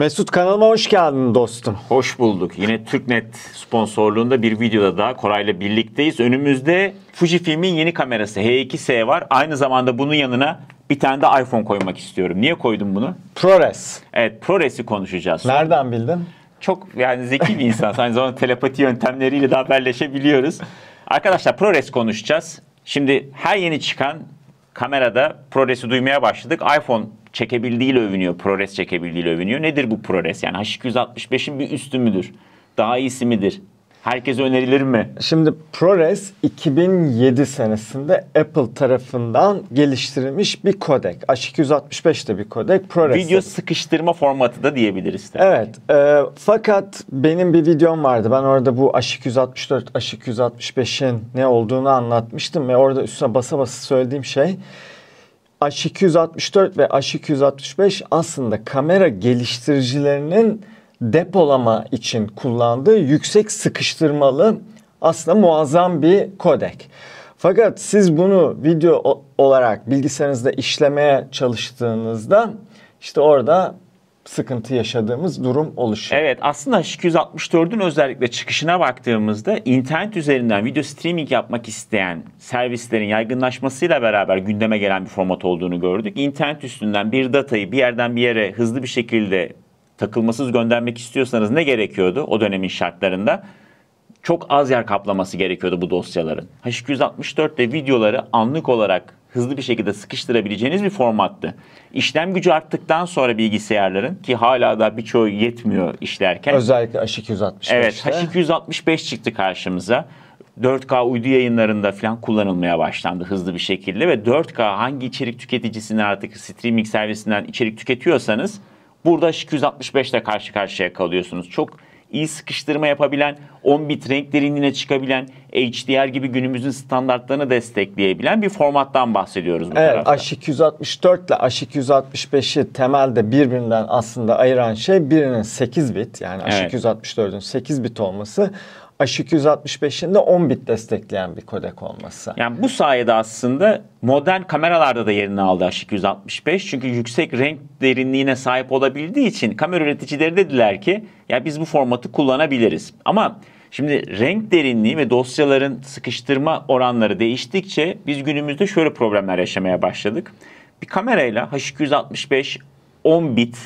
Mesut kanalıma hoş geldin dostum. Hoş bulduk. Yine TürkNet sponsorluğunda bir videoda daha Koray'la birlikteyiz. Önümüzde Fujifilm'in yeni kamerası H2S var. Aynı zamanda bunun yanına bir tane de iPhone koymak istiyorum. Niye koydum bunu? ProRes. Evet ProRes'i konuşacağız. Nereden bildin? Çok yani zeki bir insan. Aynı zamanda telepati yöntemleriyle de haberleşebiliyoruz. Arkadaşlar ProRes konuşacağız. Şimdi her yeni çıkan kamerada ProRes'i duymaya başladık. iPhone çekebildiğiyle övünüyor. ProRes çekebildiğiyle övünüyor. Nedir bu ProRes? Yani H265'in bir üstü müdür? Daha iyisi midir? Herkese önerilir mi? Şimdi ProRes 2007 senesinde Apple tarafından geliştirilmiş bir kodek. H265 de bir kodek. ProRes Video dedi. sıkıştırma formatı da diyebiliriz. Tabii. Evet. E, fakat benim bir videom vardı. Ben orada bu H264, H265'in ne olduğunu anlatmıştım ve orada üstüne basa basa söylediğim şey H264 ve H265 aslında kamera geliştiricilerinin depolama için kullandığı yüksek sıkıştırmalı aslında muazzam bir kodek. Fakat siz bunu video olarak bilgisayarınızda işlemeye çalıştığınızda işte orada sıkıntı yaşadığımız durum oluşuyor. Evet aslında H264'ün özellikle çıkışına baktığımızda internet üzerinden video streaming yapmak isteyen servislerin yaygınlaşmasıyla beraber gündeme gelen bir format olduğunu gördük. İnternet üstünden bir datayı bir yerden bir yere hızlı bir şekilde takılmasız göndermek istiyorsanız ne gerekiyordu o dönemin şartlarında? Çok az yer kaplaması gerekiyordu bu dosyaların. H264'te videoları anlık olarak hızlı bir şekilde sıkıştırabileceğiniz bir formattı. İşlem gücü arttıktan sonra bilgisayarların ki hala da birçoğu yetmiyor işlerken. Özellikle H265'te. Evet H265 çıktı karşımıza. 4K uydu yayınlarında falan kullanılmaya başlandı hızlı bir şekilde ve 4K hangi içerik tüketicisini artık streaming servisinden içerik tüketiyorsanız Burada H265 ile karşı karşıya kalıyorsunuz. Çok iyi sıkıştırma yapabilen, 10 bit renk derinliğine çıkabilen, HDR gibi günümüzün standartlarını destekleyebilen bir formattan bahsediyoruz bu evet, tarafta. H264 ile H265'i temelde birbirinden aslında ayıran şey birinin 8 bit yani evet. H264'ün 8 bit olması H265'in 10 bit destekleyen bir kodek olması. Yani bu sayede aslında modern kameralarda da yerini aldı H265. Çünkü yüksek renk derinliğine sahip olabildiği için kamera üreticileri dediler ki ya biz bu formatı kullanabiliriz. Ama Şimdi renk derinliği ve dosyaların sıkıştırma oranları değiştikçe biz günümüzde şöyle problemler yaşamaya başladık. Bir kamerayla H265 10 bit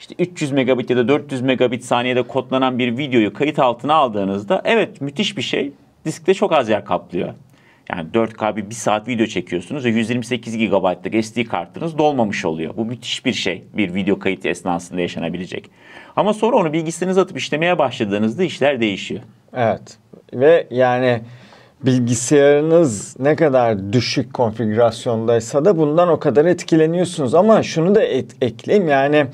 işte 300 megabit ya da 400 megabit saniyede kodlanan bir videoyu kayıt altına aldığınızda evet müthiş bir şey. Diskte çok az yer kaplıyor. Yani 4K bir, bir saat video çekiyorsunuz ve 128 GB'lık SD kartınız dolmamış oluyor. Bu müthiş bir şey bir video kayıt esnasında yaşanabilecek. Ama sonra onu bilgisayarınıza atıp işlemeye başladığınızda işler değişiyor. Evet ve yani bilgisayarınız ne kadar düşük konfigürasyondaysa da bundan o kadar etkileniyorsunuz. Ama şunu da et, ekleyeyim yani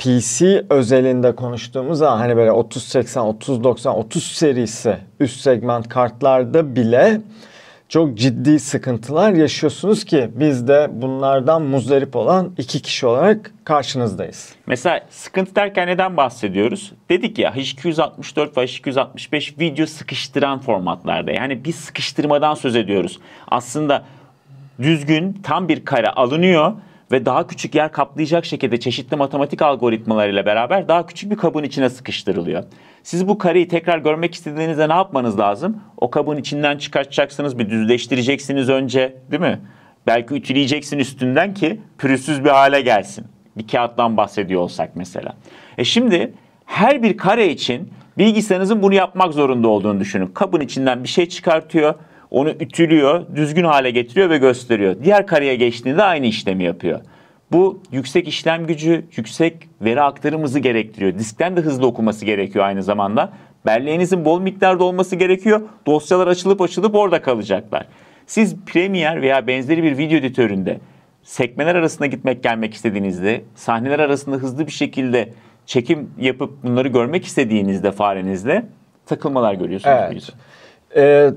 PC özelinde konuştuğumuz zaman hani böyle 3080, 3090, 30 serisi üst segment kartlarda bile çok ciddi sıkıntılar yaşıyorsunuz ki biz de bunlardan muzdarip olan iki kişi olarak karşınızdayız. Mesela sıkıntı derken neden bahsediyoruz? Dedik ya H264 ve H265 video sıkıştıran formatlarda. Yani bir sıkıştırmadan söz ediyoruz. Aslında düzgün tam bir kare alınıyor ve daha küçük yer kaplayacak şekilde çeşitli matematik algoritmalarıyla beraber daha küçük bir kabın içine sıkıştırılıyor. Siz bu kareyi tekrar görmek istediğinizde ne yapmanız lazım? O kabın içinden çıkartacaksınız, bir düzleştireceksiniz önce, değil mi? Belki ütüleyeceksin üstünden ki pürüzsüz bir hale gelsin. Bir kağıttan bahsediyor olsak mesela. E şimdi her bir kare için bilgisayarınızın bunu yapmak zorunda olduğunu düşünün. Kabın içinden bir şey çıkartıyor onu ütülüyor, düzgün hale getiriyor ve gösteriyor. Diğer kareye geçtiğinde aynı işlemi yapıyor. Bu yüksek işlem gücü, yüksek veri aktarımızı gerektiriyor. Diskten de hızlı okuması gerekiyor aynı zamanda. Belleğinizin bol miktarda olması gerekiyor. Dosyalar açılıp açılıp orada kalacaklar. Siz Premiere veya benzeri bir video editöründe sekmeler arasında gitmek gelmek istediğinizde, sahneler arasında hızlı bir şekilde çekim yapıp bunları görmek istediğinizde farenizle takılmalar görüyorsunuz. Evet. Ee,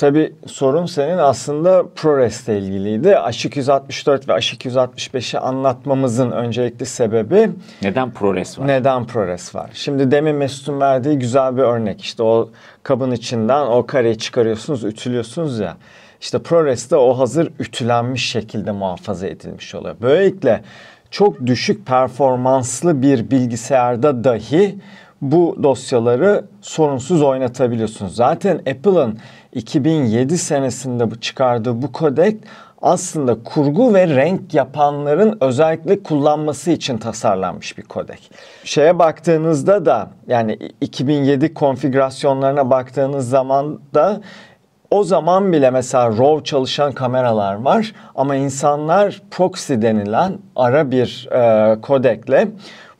Tabi sorun senin aslında ProRest ile ilgiliydi. Aşık 164 ve Aşık 165'i anlatmamızın öncelikli sebebi... Neden prores var? Neden prores var? Şimdi demin Mesut'un verdiği güzel bir örnek. İşte o kabın içinden o kareyi çıkarıyorsunuz, ütülüyorsunuz ya. İşte prores'te o hazır ütülenmiş şekilde muhafaza edilmiş oluyor. Böylelikle çok düşük performanslı bir bilgisayarda dahi bu dosyaları sorunsuz oynatabiliyorsunuz. Zaten Apple'ın 2007 senesinde bu çıkardığı bu kodek aslında kurgu ve renk yapanların özellikle kullanması için tasarlanmış bir kodek. Şeye baktığınızda da yani 2007 konfigürasyonlarına baktığınız zaman da o zaman bile mesela RAW çalışan kameralar var ama insanlar proxy denilen ara bir e, kodekle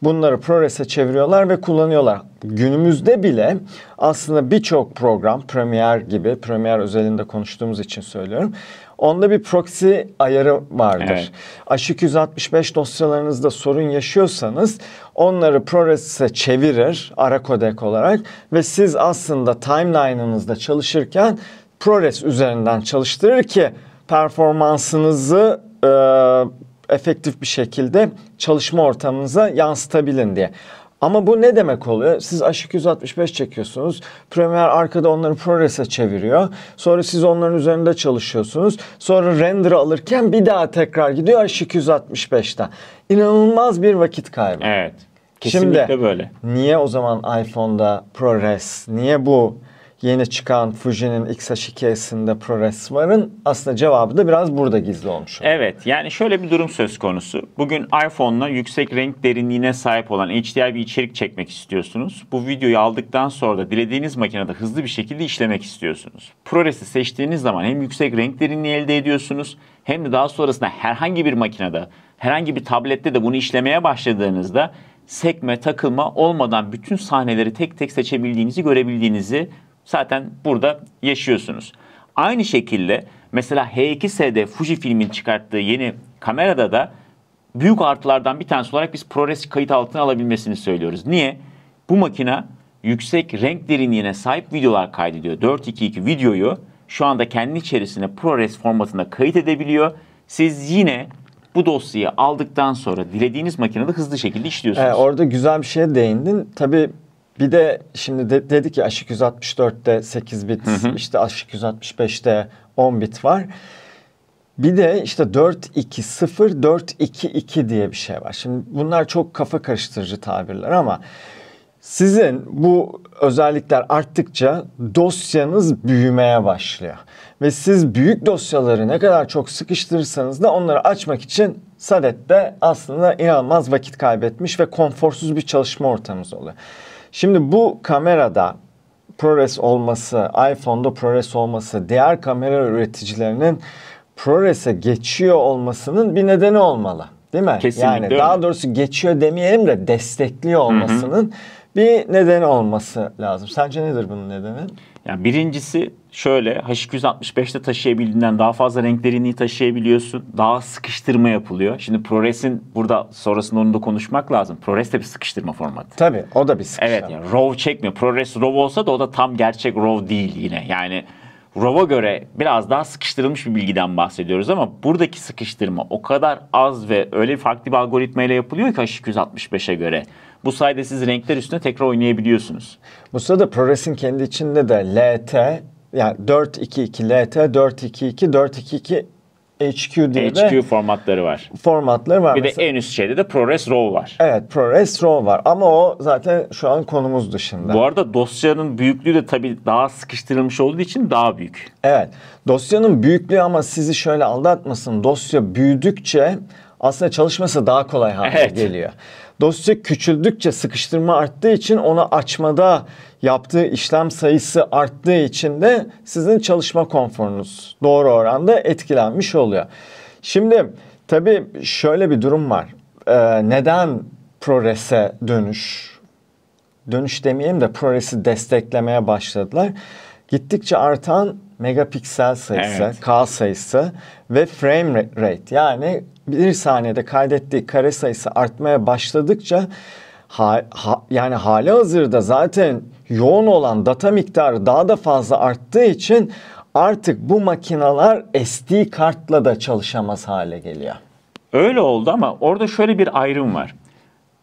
bunları ProRes'e çeviriyorlar ve kullanıyorlar. Günümüzde bile aslında birçok program Premiere gibi Premiere özelinde konuştuğumuz için söylüyorum. Onda bir proxy ayarı vardır. Evet. H265 dosyalarınızda sorun yaşıyorsanız onları ProRes'e çevirir ara kodek olarak ve siz aslında timeline'ınızda çalışırken ProRes üzerinden çalıştırır ki performansınızı e, efektif bir şekilde çalışma ortamınıza yansıtabilin diye. Ama bu ne demek oluyor? Siz aşık 165 çekiyorsunuz. Premiere arkada onları ProRes'e çeviriyor. Sonra siz onların üzerinde çalışıyorsunuz. Sonra render alırken bir daha tekrar gidiyor aşık 165'ten. İnanılmaz bir vakit kaybı. Evet. Kesinlikle Şimdi, böyle. Niye o zaman iPhone'da ProRes, niye bu yeni çıkan Fuji'nin XH2S'inde ProRes varın aslında cevabı da biraz burada gizli olmuş. Evet yani şöyle bir durum söz konusu. Bugün iPhone'la yüksek renk derinliğine sahip olan HDR bir içerik çekmek istiyorsunuz. Bu videoyu aldıktan sonra da dilediğiniz makinede hızlı bir şekilde işlemek istiyorsunuz. ProRes'i seçtiğiniz zaman hem yüksek renk derinliği elde ediyorsunuz hem de daha sonrasında herhangi bir makinede, herhangi bir tablette de bunu işlemeye başladığınızda sekme, takılma olmadan bütün sahneleri tek tek seçebildiğinizi görebildiğinizi zaten burada yaşıyorsunuz. Aynı şekilde mesela H2S'de Fuji filmin çıkarttığı yeni kamerada da büyük artılardan bir tanesi olarak biz ProRes kayıt altına alabilmesini söylüyoruz. Niye? Bu makina yüksek renk derinliğine sahip videolar kaydediyor. 422 videoyu şu anda kendi içerisine ProRes formatında kayıt edebiliyor. Siz yine bu dosyayı aldıktan sonra dilediğiniz makinede hızlı şekilde işliyorsunuz. Ee, orada güzel bir şeye değindin. Tabii bir de şimdi de, dedik ya Aşık 164'te 8 bit, hı hı. işte Aşık 165'te 10 bit var. Bir de işte 420 422 diye bir şey var. Şimdi bunlar çok kafa karıştırıcı tabirler ama sizin bu özellikler arttıkça dosyanız büyümeye başlıyor. Ve siz büyük dosyaları ne kadar çok sıkıştırırsanız da onları açmak için Sadet'te aslında inanılmaz vakit kaybetmiş ve konforsuz bir çalışma ortamımız oluyor. Şimdi bu kamerada ProRes olması, iPhone'da ProRes olması, diğer kamera üreticilerinin ProRes'e geçiyor olmasının bir nedeni olmalı. Değil mi? Kesinlikle. Yani öyle. daha doğrusu geçiyor demeyelim de destekliyor olmasının Hı-hı. bir nedeni olması lazım. Sence nedir bunun nedeni? Yani birincisi şöyle H265'te taşıyabildiğinden daha fazla renk derinliği taşıyabiliyorsun. Daha sıkıştırma yapılıyor. Şimdi ProRes'in burada sonrasında onu da konuşmak lazım. ProRes de bir sıkıştırma formatı. Tabii o da bir sıkıştırma. Evet yani RAW çekmiyor. ProRes RAW olsa da o da tam gerçek RAW değil yine. Yani RAW'a göre biraz daha sıkıştırılmış bir bilgiden bahsediyoruz ama buradaki sıkıştırma o kadar az ve öyle farklı bir algoritmayla yapılıyor ki H265'e göre. Bu sayede siz renkler üstüne tekrar oynayabiliyorsunuz. Bu sırada ProRes'in kendi içinde de LT yani 4-2-2 LT, 4-2-2, 4-2-2 HQ diye HQ de formatları var. Formatları var. Bir mesela. de en üst şeyde de ProRes RAW var. Evet ProRes RAW var ama o zaten şu an konumuz dışında. Bu arada dosyanın büyüklüğü de tabii daha sıkıştırılmış olduğu için daha büyük. Evet dosyanın büyüklüğü ama sizi şöyle aldatmasın. Dosya büyüdükçe aslında çalışması daha kolay hale evet. geliyor. Dosya küçüldükçe sıkıştırma arttığı için onu açmada yaptığı işlem sayısı arttığı için de sizin çalışma konforunuz doğru oranda etkilenmiş oluyor. Şimdi tabii şöyle bir durum var. Ee, neden prorese dönüş? Dönüş demeyeyim de progresi desteklemeye başladılar. Gittikçe artan megapiksel sayısı, evet. K sayısı ve frame rate yani bir saniyede kaydettiği kare sayısı artmaya başladıkça ha, ha, yani hali hazırda zaten yoğun olan data miktarı daha da fazla arttığı için artık bu makinalar SD kartla da çalışamaz hale geliyor. Öyle oldu ama orada şöyle bir ayrım var.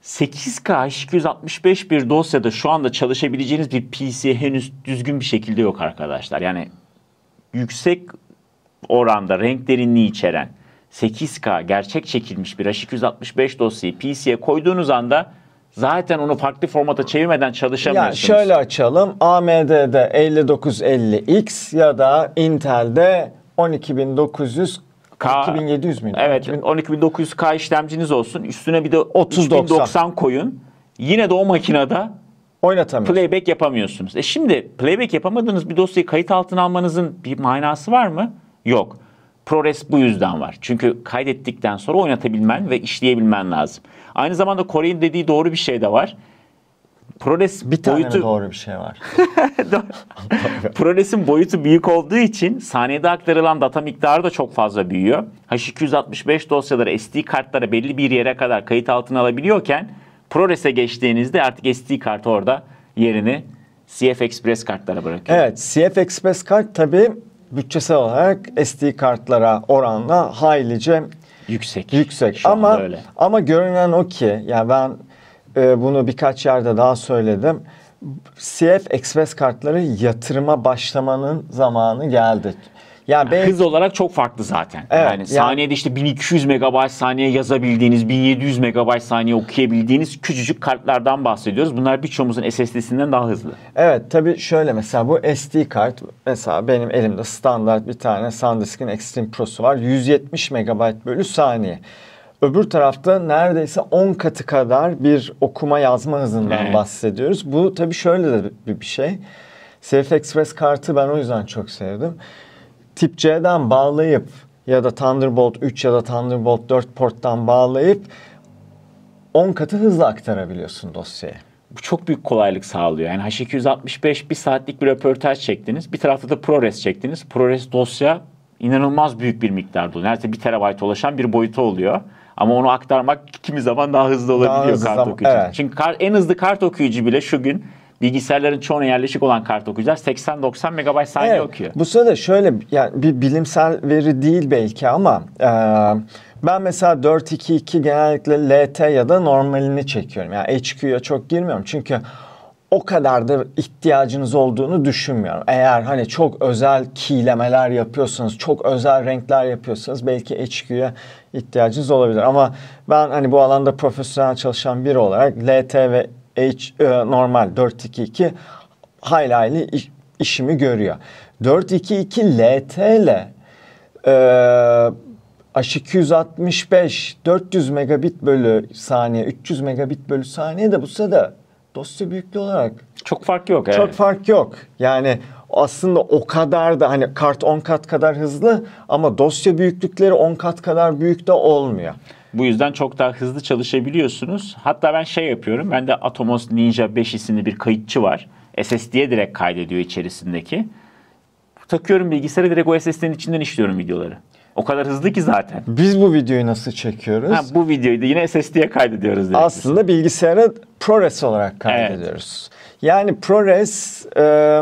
8K 265 bir dosyada şu anda çalışabileceğiniz bir PC henüz düzgün bir şekilde yok arkadaşlar. Yani yüksek oranda renk derinliği içeren 8K gerçek çekilmiş bir H265 dosyayı PC'ye koyduğunuz anda zaten onu farklı formata çevirmeden çalışamıyorsunuz. Ya şöyle açalım. AMD'de 5950X ya da Intel'de 12900 K, 2700 müydü? Evet 12900K işlemciniz olsun. Üstüne bir de 3090 koyun. Yine de o makinede oynatamıyorsunuz. Playback yapamıyorsunuz. E şimdi playback yapamadığınız bir dosyayı kayıt altına almanızın bir manası var mı? Yok. ProRes bu yüzden var. Çünkü kaydettikten sonra oynatabilmen ve işleyebilmen lazım. Aynı zamanda Kore'nin dediği doğru bir şey de var. ProRes bir tane boyutu... doğru bir şey var. ProRes'in boyutu büyük olduğu için saniyede aktarılan data miktarı da çok fazla büyüyor. H265 dosyaları SD kartlara belli bir yere kadar kayıt altına alabiliyorken ProRes'e geçtiğinizde artık SD kartı orada yerini CF Express kartlara bırakıyor. Evet, CF Express kart tabii bütçesel olarak SD kartlara oranla haylice yüksek. Yüksek. Şu ama öyle. ama görünen o ki yani ben e, bunu birkaç yerde daha söyledim. CF Express kartları yatırıma başlamanın zamanı geldi. Yani belki... Hız olarak çok farklı zaten. Evet, yani, yani saniyede işte 1200 megabayt saniye yazabildiğiniz, 1700 megabayt saniye okuyabildiğiniz küçücük kartlardan bahsediyoruz. Bunlar birçoğumuzun SSD'sinden daha hızlı. Evet tabii şöyle mesela bu SD kart mesela benim elimde standart bir tane SanDisk'in Extreme Pro'su var. 170 megabayt bölü saniye. Öbür tarafta neredeyse 10 katı kadar bir okuma yazma hızından evet. bahsediyoruz. Bu tabii şöyle de bir şey. CF Express kartı ben o yüzden çok sevdim tip C'den bağlayıp ya da Thunderbolt 3 ya da Thunderbolt 4 porttan bağlayıp 10 katı hızla aktarabiliyorsun dosyayı. Bu çok büyük kolaylık sağlıyor. Yani H265 bir saatlik bir röportaj çektiniz. Bir tarafta da ProRes çektiniz. ProRes dosya inanılmaz büyük bir miktar oluyor. Neredeyse bir terabayta ulaşan bir boyutu oluyor. Ama onu aktarmak kimi zaman daha hızlı olabiliyor daha hızlı kart zaman, okuyucu. Evet. Çünkü kar, en hızlı kart okuyucu bile şu gün bilgisayarların çoğuna yerleşik olan kart okuyucular 80-90 MB saniye evet, okuyor. Bu sırada şöyle yani bir bilimsel veri değil belki ama e, ben mesela 422 genellikle LT ya da normalini çekiyorum. Yani HQ'ya çok girmiyorum çünkü o kadar da ihtiyacınız olduğunu düşünmüyorum. Eğer hani çok özel kiylemeler yapıyorsanız, çok özel renkler yapıyorsanız belki HQ'ya ihtiyacınız olabilir. Ama ben hani bu alanda profesyonel çalışan biri olarak LT ve H, e, normal 422 hayli hayli işimi görüyor. 422 2 LT ile e, H265 400 megabit bölü saniye 300 megabit bölü saniye de bu sırada dosya büyüklüğü olarak çok fark yok. Çok evet. fark yok. Yani aslında o kadar da hani kart 10 kat kadar hızlı ama dosya büyüklükleri 10 kat kadar büyük de olmuyor. Bu yüzden çok daha hızlı çalışabiliyorsunuz. Hatta ben şey yapıyorum. Bende Atomos Ninja 5 isimli bir kayıtçı var. SSD'ye direkt kaydediyor içerisindeki. Takıyorum bilgisayara direkt o SSD'nin içinden işliyorum videoları. O kadar hızlı ki zaten. Biz bu videoyu nasıl çekiyoruz? Ha, bu videoyu da yine SSD'ye kaydediyoruz. Direkt. Aslında bilgisayara ProRes olarak kaydediyoruz. Evet. Yani ProRes... E-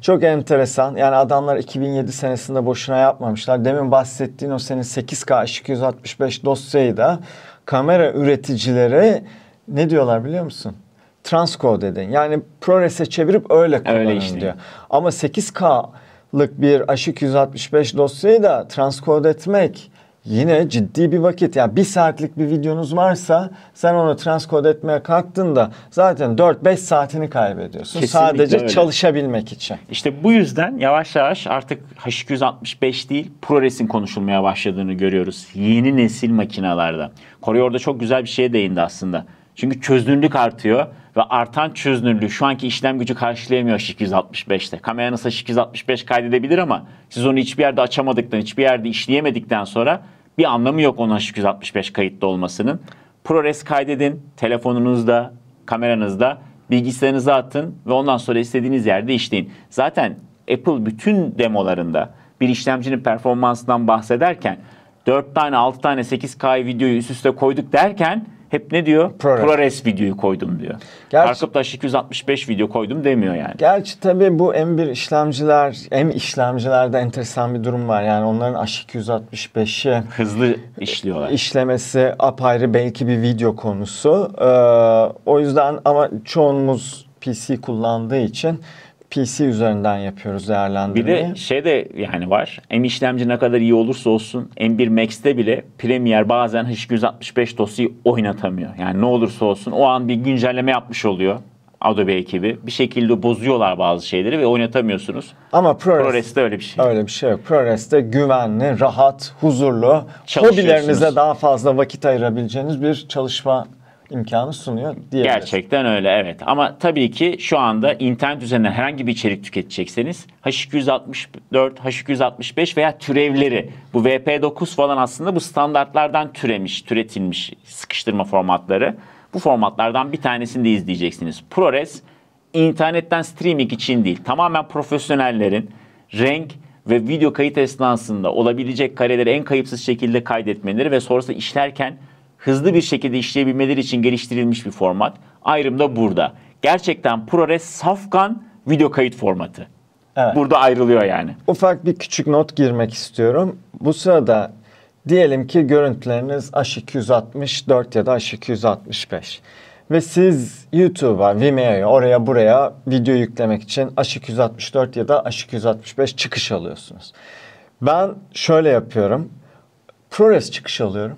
çok enteresan. Yani adamlar 2007 senesinde boşuna yapmamışlar. Demin bahsettiğin o senin 8K ışık dosyayı da kamera üreticileri ne diyorlar biliyor musun? Transcode dedin. Yani ProRes'e çevirip öyle kullanın öyle diyor. Ama 8K'lık bir aşık 165 dosyayı da transcode etmek yine ciddi bir vakit. Yani bir saatlik bir videonuz varsa sen onu transkod etmeye kalktığında zaten 4-5 saatini kaybediyorsun. Kesinlikle Sadece öyle. çalışabilmek için. İşte bu yüzden yavaş yavaş artık H265 değil ProRes'in konuşulmaya başladığını görüyoruz. Yeni nesil makinalarda. Kore orada çok güzel bir şeye değindi aslında. Çünkü çözünürlük artıyor ve artan çözünürlüğü şu anki işlem gücü karşılayamıyor H265'te. nasıl H265 kaydedebilir ama siz onu hiçbir yerde açamadıktan, hiçbir yerde işleyemedikten sonra bir anlamı yok onun H265 kayıtlı olmasının. ProRes kaydedin telefonunuzda, kameranızda, bilgisayarınıza atın ve ondan sonra istediğiniz yerde işleyin. Zaten Apple bütün demolarında bir işlemcinin performansından bahsederken 4 tane, 6 tane 8K videoyu üst üste koyduk derken hep ne diyor? ProRes, ProRes videoyu koydum diyor. Gerçi, Arkadaş 265 video koydum demiyor yani. Gerçi tabii bu M1 işlemciler, M işlemcilerde enteresan bir durum var. Yani onların H265'i hızlı işliyorlar. İşlemesi apayrı belki bir video konusu. Ee, o yüzden ama çoğunuz PC kullandığı için PC üzerinden yapıyoruz değerlendirmeyi. Bir de şey de yani var. M işlemci ne kadar iyi olursa olsun M1 Max'te bile Premiere bazen H265 dosyayı oynatamıyor. Yani ne olursa olsun o an bir güncelleme yapmış oluyor. Adobe ekibi bir şekilde bozuyorlar bazı şeyleri ve oynatamıyorsunuz. Ama ProRes, ProRes'te öyle bir şey. Öyle bir şey yok. ProRes'te güvenli, rahat, huzurlu, hobilerinize daha fazla vakit ayırabileceğiniz bir çalışma imkanı sunuyor diyebiliriz. Gerçekten öyle evet. Ama tabii ki şu anda internet üzerinden herhangi bir içerik tüketecekseniz H264, H265 veya türevleri bu VP9 falan aslında bu standartlardan türemiş, türetilmiş sıkıştırma formatları. Bu formatlardan bir tanesini de izleyeceksiniz. ProRes internetten streaming için değil. Tamamen profesyonellerin renk, ve video kayıt esnasında olabilecek kareleri en kayıpsız şekilde kaydetmeleri ve sonrasında işlerken hızlı bir şekilde işleyebilmeleri için geliştirilmiş bir format. Ayrım da burada. Gerçekten ProRes safkan video kayıt formatı. Evet. Burada ayrılıyor yani. Ufak bir küçük not girmek istiyorum. Bu sırada diyelim ki görüntüleriniz H264 ya da H265 ve siz YouTube'a, Vimeo'ya, oraya buraya video yüklemek için H264 ya da H265 çıkış alıyorsunuz. Ben şöyle yapıyorum. ProRes çıkış alıyorum.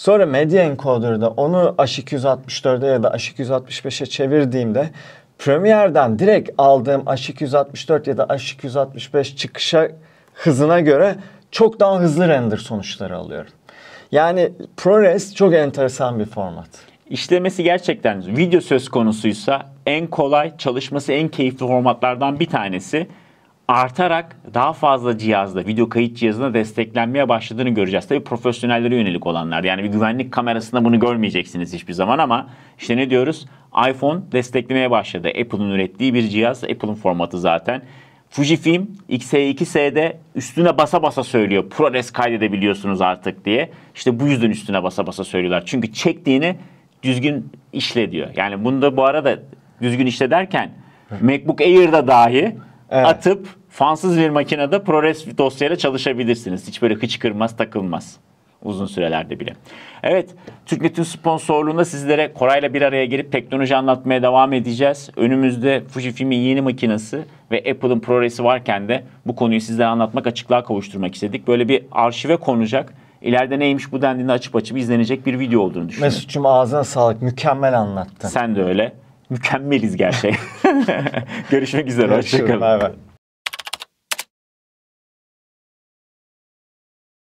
Sonra Media Encoder'da onu H264'e ya da H265'e çevirdiğimde Premiere'den direkt aldığım H264 ya da H265 çıkışa hızına göre çok daha hızlı render sonuçları alıyorum. Yani ProRes çok enteresan bir format. İşlemesi gerçekten video söz konusuysa en kolay, çalışması en keyifli formatlardan bir tanesi artarak daha fazla cihazda, video kayıt cihazına desteklenmeye başladığını göreceğiz. Tabii profesyonellere yönelik olanlar. Yani bir güvenlik kamerasında bunu görmeyeceksiniz hiçbir zaman ama işte ne diyoruz? iPhone desteklemeye başladı. Apple'ın ürettiği bir cihaz. Apple'ın formatı zaten. Fujifilm X-E2S'de üstüne basa basa söylüyor. ProRes kaydedebiliyorsunuz artık diye. İşte bu yüzden üstüne basa basa söylüyorlar. Çünkü çektiğini düzgün işle diyor. Yani bunu da bu arada düzgün işle derken MacBook Air'da dahi evet. atıp fansız bir makinede ProRes dosyayla çalışabilirsiniz. Hiç böyle hıçkırmaz, takılmaz uzun sürelerde bile. Evet, TürkNet'in sponsorluğunda sizlere Koray'la bir araya gelip teknoloji anlatmaya devam edeceğiz. Önümüzde Fujifilm'in yeni makinesi ve Apple'ın ProRes'i varken de bu konuyu sizlere anlatmak, açıklığa kavuşturmak istedik. Böyle bir arşive konacak, ileride neymiş bu dendiğinde açıp açıp izlenecek bir video olduğunu düşünüyorum. Mesut'cum ağzına sağlık, mükemmel anlattın. Sen de öyle. Mükemmeliz gerçeği. Görüşmek üzere, hoşçakalın. Bay bay.